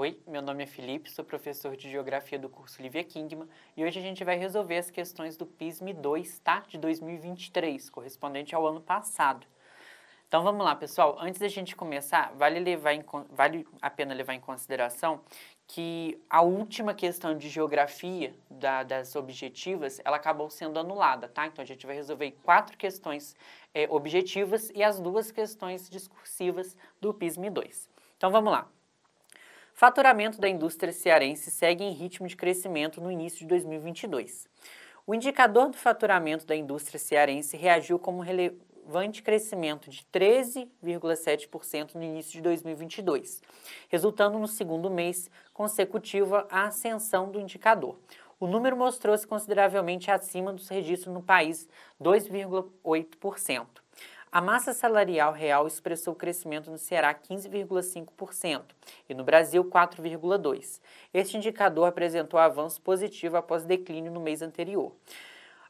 Oi, meu nome é Felipe, sou professor de Geografia do curso Livia Kingman e hoje a gente vai resolver as questões do PISM 2, tá? De 2023, correspondente ao ano passado. Então vamos lá, pessoal. Antes da gente começar, vale, levar em, vale a pena levar em consideração que a última questão de geografia da, das objetivas, ela acabou sendo anulada, tá? Então a gente vai resolver quatro questões é, objetivas e as duas questões discursivas do PISM 2. Então vamos lá faturamento da indústria cearense segue em ritmo de crescimento no início de 2022. O indicador do faturamento da indústria cearense reagiu como relevante crescimento de 13,7% no início de 2022, resultando no segundo mês consecutivo a ascensão do indicador. O número mostrou-se consideravelmente acima dos registros no país, 2,8%. A massa salarial real expressou crescimento no Ceará 15,5% e no Brasil 4,2%. Este indicador apresentou avanço positivo após declínio no mês anterior.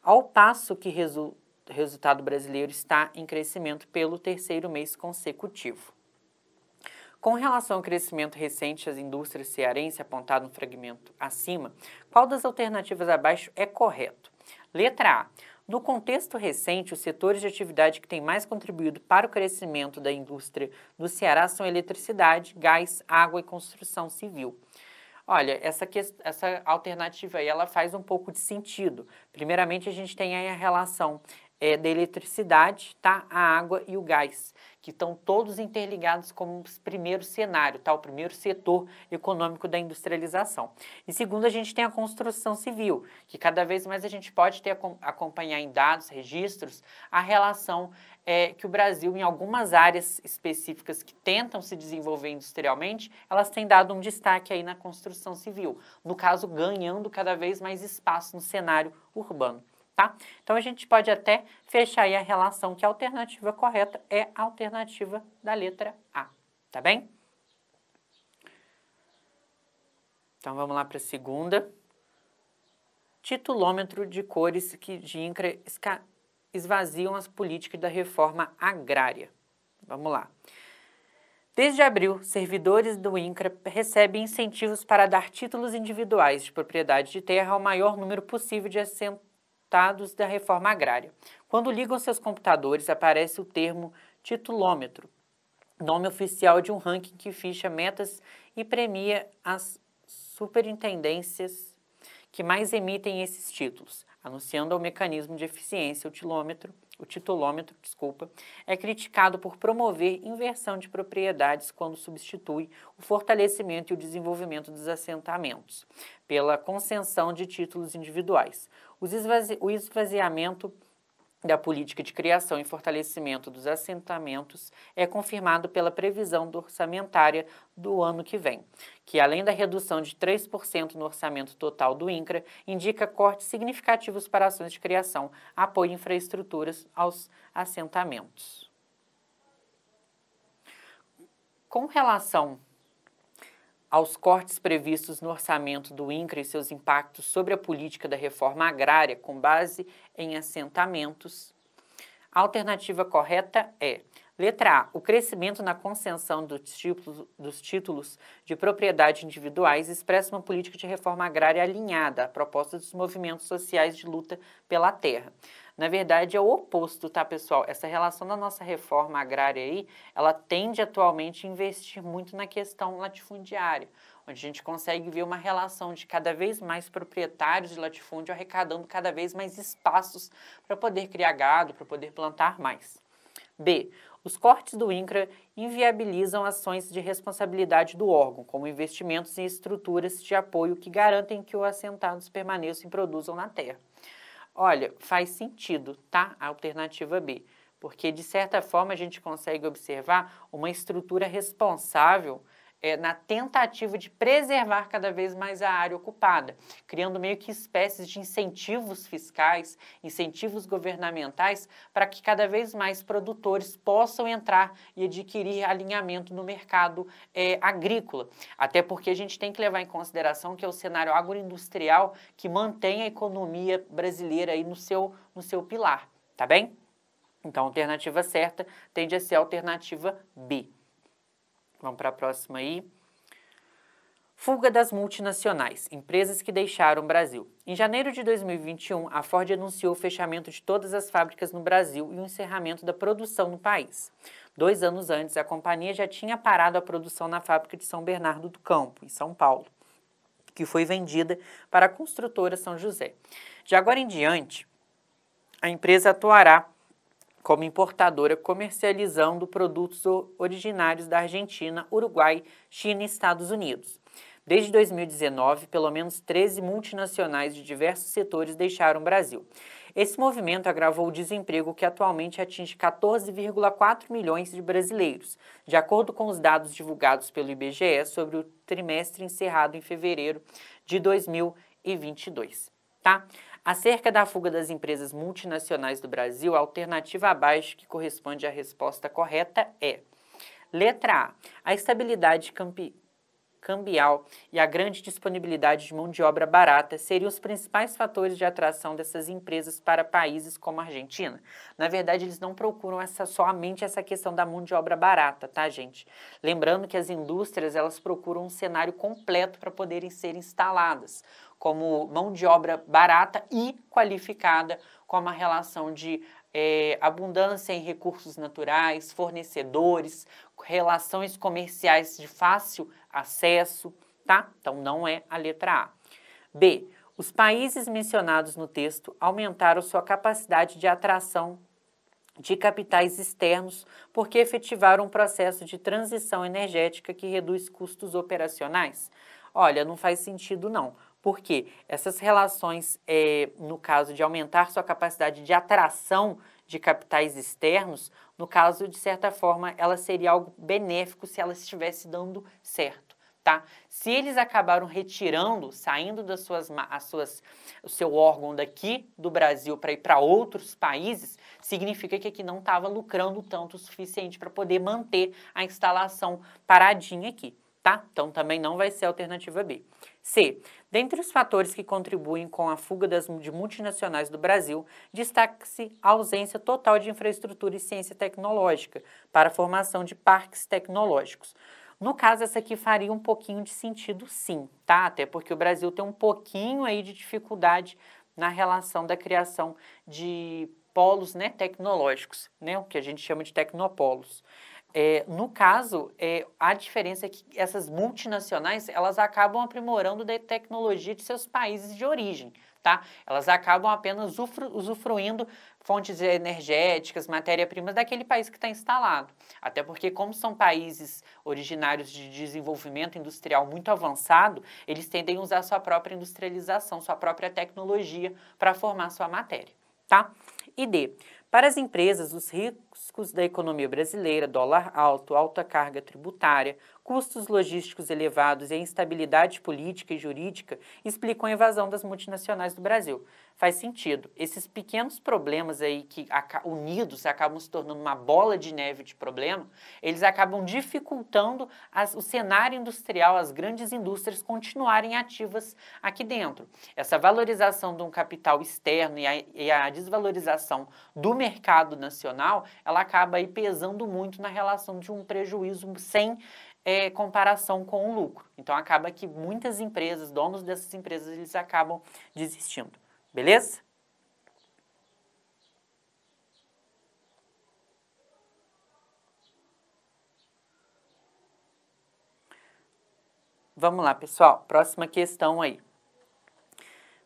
Ao passo que resu resultado brasileiro está em crescimento pelo terceiro mês consecutivo. Com relação ao crescimento recente das indústrias cearense apontado no fragmento acima, qual das alternativas abaixo é correto? Letra A. No contexto recente, os setores de atividade que têm mais contribuído para o crescimento da indústria no Ceará são eletricidade, gás, água e construção civil. Olha, essa, essa alternativa aí, ela faz um pouco de sentido. Primeiramente, a gente tem aí a relação é, da eletricidade, tá? a água e o gás, que estão todos interligados como primeiro cenário, tá? o primeiro setor econômico da industrialização. E segundo, a gente tem a construção civil, que cada vez mais a gente pode ter, acompanhar em dados, registros, a relação é, que o Brasil, em algumas áreas específicas que tentam se desenvolver industrialmente, elas têm dado um destaque aí na construção civil, no caso, ganhando cada vez mais espaço no cenário urbano tá? Então a gente pode até fechar aí a relação que a alternativa correta é a alternativa da letra A, tá bem? Então vamos lá para a segunda. Titulômetro de cores que de INCRA esvaziam as políticas da reforma agrária. Vamos lá. Desde abril, servidores do INCRA recebem incentivos para dar títulos individuais de propriedade de terra ao maior número possível de assentados resultados da reforma agrária. Quando ligam seus computadores, aparece o termo titulômetro, nome oficial de um ranking que ficha metas e premia as superintendências que mais emitem esses títulos, anunciando ao mecanismo de eficiência o tilômetro o titulômetro, desculpa, é criticado por promover inversão de propriedades quando substitui o fortalecimento e o desenvolvimento dos assentamentos pela concessão de títulos individuais. o esvaziamento da política de criação e fortalecimento dos assentamentos é confirmado pela previsão orçamentária do ano que vem, que além da redução de 3% no orçamento total do INCRA, indica cortes significativos para ações de criação, apoio e infraestruturas aos assentamentos. Com relação aos cortes previstos no orçamento do INCRA e seus impactos sobre a política da reforma agrária com base em assentamentos, a alternativa correta é Letra A. O crescimento na concessão do dos títulos de propriedade individuais expressa uma política de reforma agrária alinhada à proposta dos movimentos sociais de luta pela terra. Na verdade, é o oposto, tá, pessoal? Essa relação da nossa reforma agrária aí, ela tende atualmente a investir muito na questão latifundiária, onde a gente consegue ver uma relação de cada vez mais proprietários de latifúndio arrecadando cada vez mais espaços para poder criar gado, para poder plantar mais. B. Os cortes do INCRA inviabilizam ações de responsabilidade do órgão, como investimentos em estruturas de apoio que garantem que os assentados permaneçam e produzam na terra. Olha, faz sentido, tá? A alternativa B. Porque, de certa forma, a gente consegue observar uma estrutura responsável é, na tentativa de preservar cada vez mais a área ocupada, criando meio que espécies de incentivos fiscais, incentivos governamentais, para que cada vez mais produtores possam entrar e adquirir alinhamento no mercado é, agrícola. Até porque a gente tem que levar em consideração que é o cenário agroindustrial que mantém a economia brasileira aí no seu, no seu pilar, tá bem? Então, a alternativa certa tende a ser a alternativa B. Vamos para a próxima aí. Fuga das multinacionais, empresas que deixaram o Brasil. Em janeiro de 2021, a Ford anunciou o fechamento de todas as fábricas no Brasil e o encerramento da produção no país. Dois anos antes, a companhia já tinha parado a produção na fábrica de São Bernardo do Campo, em São Paulo, que foi vendida para a construtora São José. De agora em diante, a empresa atuará como importadora comercializando produtos originários da Argentina, Uruguai, China e Estados Unidos. Desde 2019, pelo menos 13 multinacionais de diversos setores deixaram o Brasil. Esse movimento agravou o desemprego que atualmente atinge 14,4 milhões de brasileiros, de acordo com os dados divulgados pelo IBGE sobre o trimestre encerrado em fevereiro de 2022, tá? Acerca da fuga das empresas multinacionais do Brasil, a alternativa abaixo que corresponde à resposta correta é: letra A, a estabilidade campi cambial e a grande disponibilidade de mão de obra barata seriam os principais fatores de atração dessas empresas para países como a Argentina. Na verdade, eles não procuram essa, somente essa questão da mão de obra barata, tá, gente? Lembrando que as indústrias, elas procuram um cenário completo para poderem ser instaladas como mão de obra barata e qualificada, com uma relação de é, abundância em recursos naturais, fornecedores, relações comerciais de fácil acesso, tá? Então não é a letra A. B. Os países mencionados no texto aumentaram sua capacidade de atração de capitais externos porque efetivaram um processo de transição energética que reduz custos operacionais. Olha, não faz sentido não porque essas relações, é, no caso de aumentar sua capacidade de atração de capitais externos, no caso, de certa forma, ela seria algo benéfico se ela estivesse dando certo. Tá? Se eles acabaram retirando, saindo das suas, as suas, o seu órgão daqui do Brasil para ir para outros países, significa que aqui não estava lucrando tanto o suficiente para poder manter a instalação paradinha aqui, tá? Então também não vai ser alternativa B. C. Dentre os fatores que contribuem com a fuga das, de multinacionais do Brasil, destaca-se a ausência total de infraestrutura e ciência tecnológica para a formação de parques tecnológicos. No caso, essa aqui faria um pouquinho de sentido sim, tá? Até porque o Brasil tem um pouquinho aí de dificuldade na relação da criação de polos né, tecnológicos, né, o que a gente chama de tecnopolos. É, no caso, é, a diferença é que essas multinacionais, elas acabam aprimorando da tecnologia de seus países de origem, tá? Elas acabam apenas usufruindo fontes energéticas, matéria-prima daquele país que está instalado. Até porque, como são países originários de desenvolvimento industrial muito avançado, eles tendem a usar sua própria industrialização, sua própria tecnologia para formar sua matéria, tá? E D, para as empresas, os riscos da economia brasileira, dólar alto, alta carga tributária, custos logísticos elevados e a instabilidade política e jurídica explicam a evasão das multinacionais do Brasil faz sentido. Esses pequenos problemas aí que unidos acabam se tornando uma bola de neve de problema, eles acabam dificultando as, o cenário industrial, as grandes indústrias continuarem ativas aqui dentro. Essa valorização de um capital externo e a, e a desvalorização do mercado nacional, ela acaba aí pesando muito na relação de um prejuízo sem é, comparação com o lucro. Então acaba que muitas empresas, donos dessas empresas, eles acabam desistindo. Beleza? Vamos lá, pessoal. Próxima questão aí.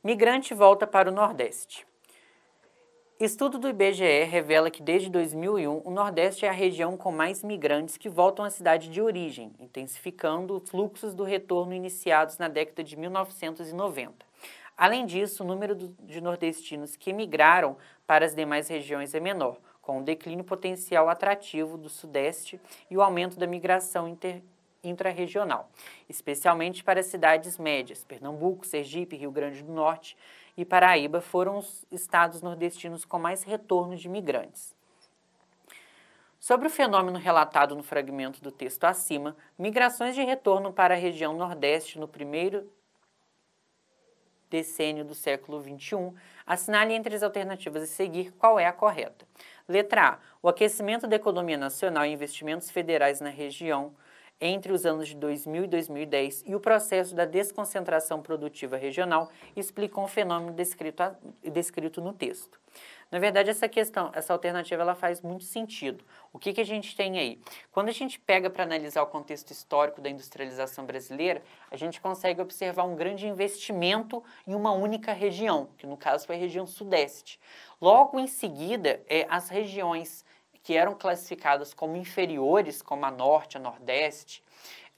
Migrante volta para o Nordeste. Estudo do IBGE revela que desde 2001 o Nordeste é a região com mais migrantes que voltam à cidade de origem, intensificando fluxos do retorno iniciados na década de 1990. Além disso, o número de nordestinos que emigraram para as demais regiões é menor, com o declínio potencial atrativo do Sudeste e o aumento da migração inter regional especialmente para cidades médias. Pernambuco, Sergipe, Rio Grande do Norte e Paraíba foram os estados nordestinos com mais retorno de migrantes. Sobre o fenômeno relatado no fragmento do texto acima, migrações de retorno para a região Nordeste no primeiro decênio do século XXI, assinale entre as alternativas e seguir qual é a correta. Letra A. O aquecimento da economia nacional e investimentos federais na região entre os anos de 2000 e 2010 e o processo da desconcentração produtiva regional explicam o fenômeno descrito, descrito no texto. Na verdade, essa questão, essa alternativa, ela faz muito sentido. O que, que a gente tem aí? Quando a gente pega para analisar o contexto histórico da industrialização brasileira, a gente consegue observar um grande investimento em uma única região, que no caso foi a região sudeste. Logo em seguida, é, as regiões que eram classificadas como inferiores, como a norte, a nordeste,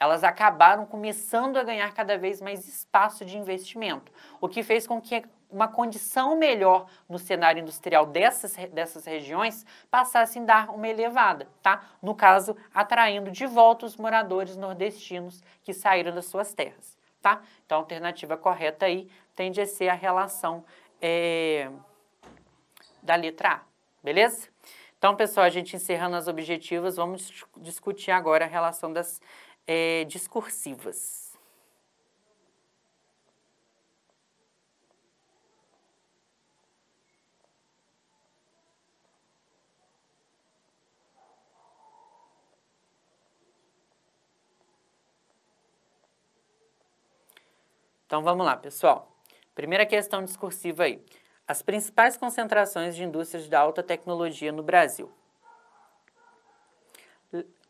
elas acabaram começando a ganhar cada vez mais espaço de investimento, o que fez com que uma condição melhor no cenário industrial dessas, dessas regiões passassem a dar uma elevada, tá? No caso, atraindo de volta os moradores nordestinos que saíram das suas terras, tá? Então, a alternativa correta aí tende a ser a relação é, da letra A, beleza? Então, pessoal, a gente encerrando as objetivas, vamos discutir agora a relação das é, discursivas. Então vamos lá, pessoal. Primeira questão discursiva aí. As principais concentrações de indústrias da alta tecnologia no Brasil.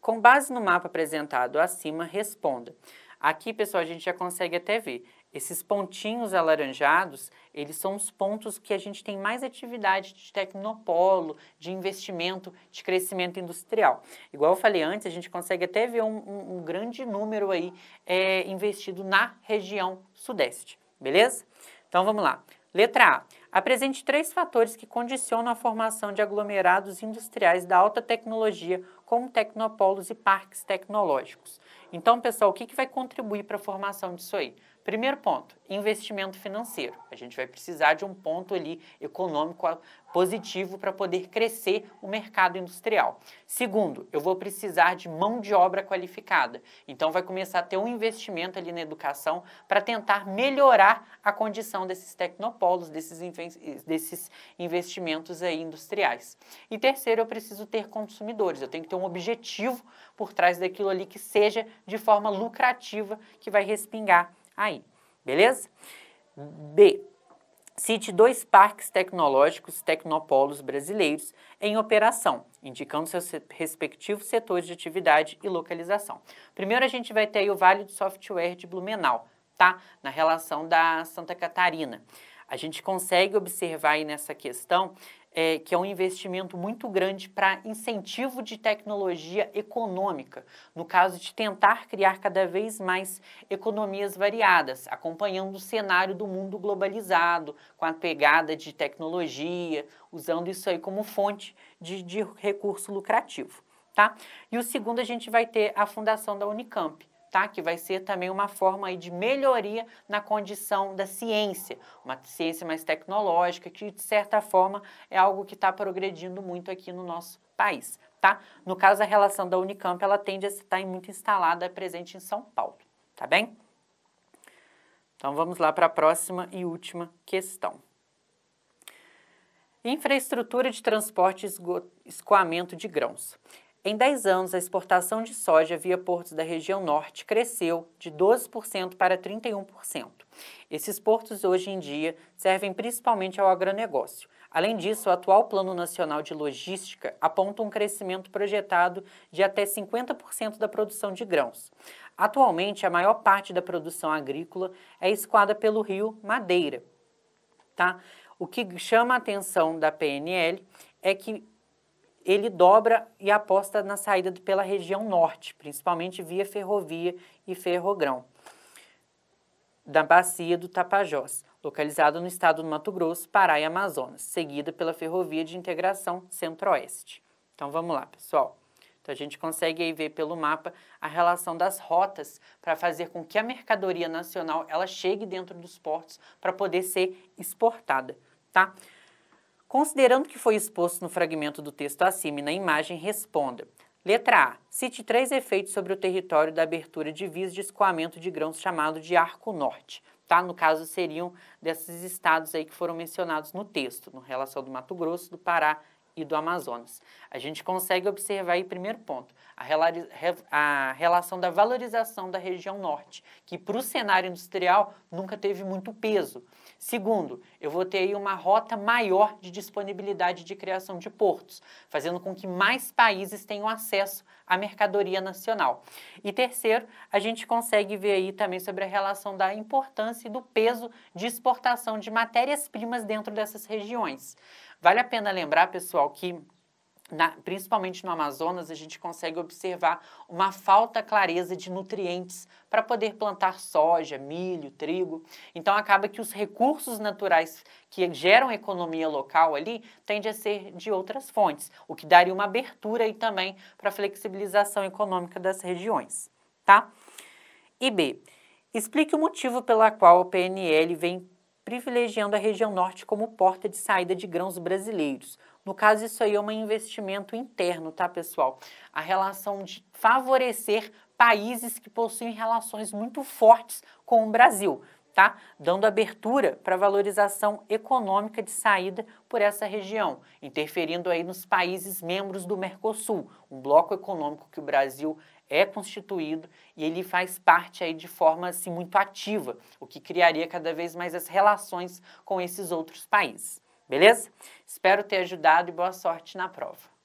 Com base no mapa apresentado acima, responda. Aqui, pessoal, a gente já consegue até ver. Esses pontinhos alaranjados, eles são os pontos que a gente tem mais atividade de tecnopolo, de investimento, de crescimento industrial. Igual eu falei antes, a gente consegue até ver um, um, um grande número aí é, investido na região sudeste, beleza? Então vamos lá. Letra A. Apresente três fatores que condicionam a formação de aglomerados industriais da alta tecnologia, como tecnopolos e parques tecnológicos. Então, pessoal, o que, que vai contribuir para a formação disso aí? Primeiro ponto, investimento financeiro. A gente vai precisar de um ponto ali econômico ah, positivo para poder crescer o mercado industrial. Segundo, eu vou precisar de mão de obra qualificada. Então vai começar a ter um investimento ali na educação para tentar melhorar a condição desses tecnopolos, desses, desses investimentos aí industriais. E terceiro, eu preciso ter consumidores. Eu tenho que ter um objetivo por trás daquilo ali que seja de forma lucrativa que vai respingar aí, beleza? B. Cite dois parques tecnológicos tecnopolos brasileiros em operação, indicando seus respectivos setores de atividade e localização. Primeiro a gente vai ter o Vale do Software de Blumenau, tá? Na relação da Santa Catarina. A gente consegue observar aí nessa questão é, que é um investimento muito grande para incentivo de tecnologia econômica, no caso de tentar criar cada vez mais economias variadas, acompanhando o cenário do mundo globalizado, com a pegada de tecnologia, usando isso aí como fonte de, de recurso lucrativo. Tá? E o segundo, a gente vai ter a fundação da Unicamp, tá? que vai ser também uma forma aí de melhoria na condição da ciência, uma ciência mais tecnológica, que de certa forma é algo que está progredindo muito aqui no nosso país. Tá? No caso, a relação da Unicamp ela tende a estar muito instalada, é presente em São Paulo, tá bem? Então vamos lá para a próxima e última questão. Infraestrutura de transporte e escoamento de grãos. Em 10 anos, a exportação de soja via portos da região norte cresceu de 12% para 31%. Esses portos, hoje em dia, servem principalmente ao agronegócio. Além disso, o atual Plano Nacional de Logística aponta um crescimento projetado de até 50% da produção de grãos. Atualmente, a maior parte da produção agrícola é escoada pelo rio Madeira. Tá? O que chama a atenção da PNL é que ele dobra e aposta na saída pela região norte, principalmente via ferrovia e ferrogrão, da bacia do Tapajós, localizada no estado do Mato Grosso, Pará e Amazonas, seguida pela ferrovia de integração centro-oeste. Então vamos lá, pessoal. Então a gente consegue aí ver pelo mapa a relação das rotas para fazer com que a mercadoria nacional ela chegue dentro dos portos para poder ser exportada, tá? Considerando que foi exposto no fragmento do texto acima e na imagem, responda. Letra A. Cite três efeitos sobre o território da abertura de vias de escoamento de grãos chamado de arco norte. Tá? No caso, seriam desses estados aí que foram mencionados no texto, no relação do Mato Grosso, do Pará e do Amazonas. A gente consegue observar aí, primeiro ponto, a, a relação da valorização da região norte, que para o cenário industrial nunca teve muito peso. Segundo, eu vou ter aí uma rota maior de disponibilidade de criação de portos, fazendo com que mais países tenham acesso à mercadoria nacional. E terceiro, a gente consegue ver aí também sobre a relação da importância e do peso de exportação de matérias-primas dentro dessas regiões. Vale a pena lembrar, pessoal, que na, principalmente no Amazonas, a gente consegue observar uma falta clareza de nutrientes para poder plantar soja, milho, trigo. Então, acaba que os recursos naturais que geram economia local ali tendem a ser de outras fontes, o que daria uma abertura aí também para a flexibilização econômica das regiões, tá? E B, explique o motivo pela qual o PNL vem privilegiando a região norte como porta de saída de grãos brasileiros. No caso, isso aí é um investimento interno, tá, pessoal? A relação de favorecer países que possuem relações muito fortes com o Brasil, tá? Dando abertura para valorização econômica de saída por essa região, interferindo aí nos países membros do Mercosul, um bloco econômico que o Brasil é constituído e ele faz parte aí de forma assim, muito ativa, o que criaria cada vez mais as relações com esses outros países. Beleza? Espero ter ajudado e boa sorte na prova.